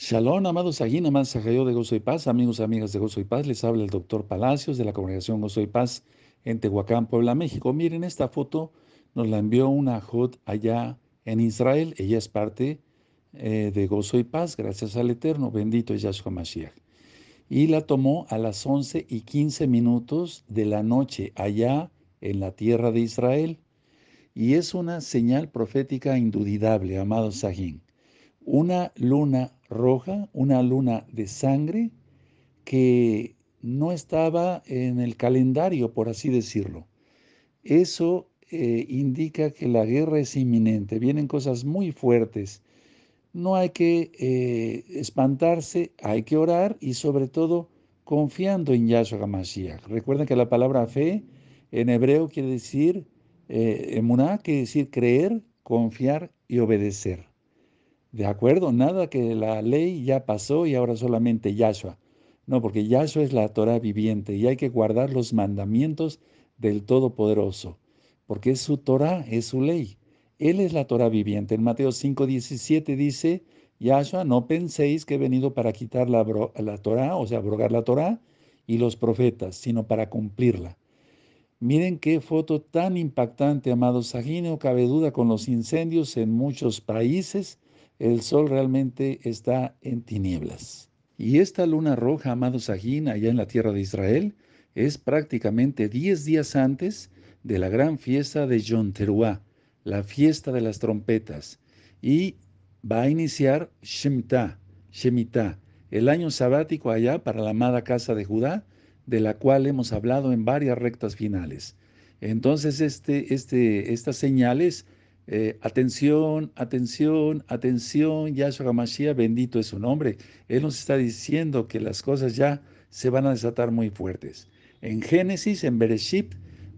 Shalom, amados aquí, yo de Gozo y Paz, amigos, amigas de Gozo y Paz, les habla el doctor Palacios de la congregación Gozo y Paz en Tehuacán, Puebla, México. Miren esta foto, nos la envió una Jod allá en Israel, ella es parte eh, de Gozo y Paz, gracias al Eterno, bendito es Yahshua Mashiach. Y la tomó a las 11 y 15 minutos de la noche allá en la tierra de Israel. Y es una señal profética indudable, amados Sahin. Una luna roja, una luna de sangre que no estaba en el calendario, por así decirlo. Eso eh, indica que la guerra es inminente, vienen cosas muy fuertes. No hay que eh, espantarse, hay que orar y sobre todo confiando en Yahshua Mashiach. Recuerden que la palabra fe en hebreo quiere decir, en eh, emuná, quiere decir creer, confiar y obedecer. De acuerdo, nada que la ley ya pasó y ahora solamente Yahshua. No, porque Yahshua es la Torah viviente y hay que guardar los mandamientos del Todopoderoso, porque es su Torah, es su ley. Él es la Torah viviente. En Mateo 5, 17 dice, Yahshua, no penséis que he venido para quitar la, la Torah, o sea, abrogar la Torah y los profetas, sino para cumplirla. Miren qué foto tan impactante, amados. Sajín cabe duda con los incendios en muchos países el sol realmente está en tinieblas. Y esta luna roja, amado Sahin, allá en la tierra de Israel, es prácticamente 10 días antes de la gran fiesta de Yom Teruah, la fiesta de las trompetas, y va a iniciar Shemitah, Shemitah, el año sabático allá para la amada casa de Judá, de la cual hemos hablado en varias rectas finales. Entonces, este, este, estas señales eh, atención, atención, atención, Yahshua HaMashiach, bendito es su nombre. Él nos está diciendo que las cosas ya se van a desatar muy fuertes. En Génesis, en Bereshit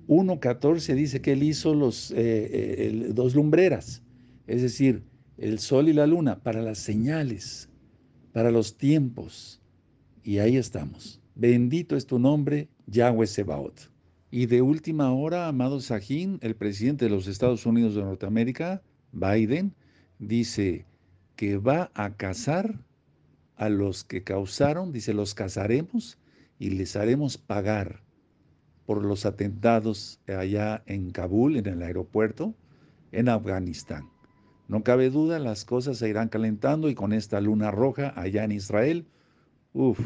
1.14 dice que él hizo los, eh, eh, dos lumbreras, es decir, el sol y la luna, para las señales, para los tiempos. Y ahí estamos. Bendito es tu nombre, Yahweh Sebaot. Y de última hora, amado Sajín, el presidente de los Estados Unidos de Norteamérica, Biden, dice que va a cazar a los que causaron, dice, los cazaremos y les haremos pagar por los atentados allá en Kabul, en el aeropuerto, en Afganistán. No cabe duda, las cosas se irán calentando y con esta luna roja allá en Israel, uff,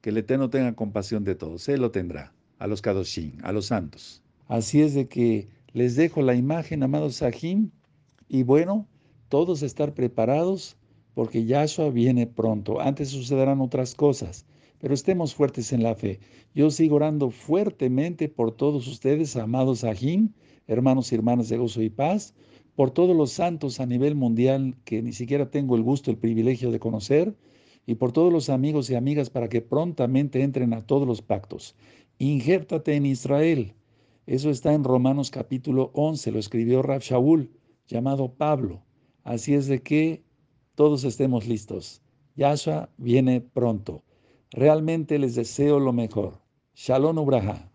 que el Eterno tenga compasión de todos, Él lo tendrá a los Kadoshim, a los santos. Así es de que les dejo la imagen, amados Sahim, y bueno, todos estar preparados porque Yahshua viene pronto. Antes sucederán otras cosas, pero estemos fuertes en la fe. Yo sigo orando fuertemente por todos ustedes, amados Sahim, hermanos y hermanas de gozo y paz, por todos los santos a nivel mundial que ni siquiera tengo el gusto, el privilegio de conocer, y por todos los amigos y amigas para que prontamente entren a todos los pactos. Injértate en Israel. Eso está en Romanos capítulo 11, lo escribió Rav Shaul, llamado Pablo. Así es de que todos estemos listos. Yahshua viene pronto. Realmente les deseo lo mejor. Shalom Ubraha.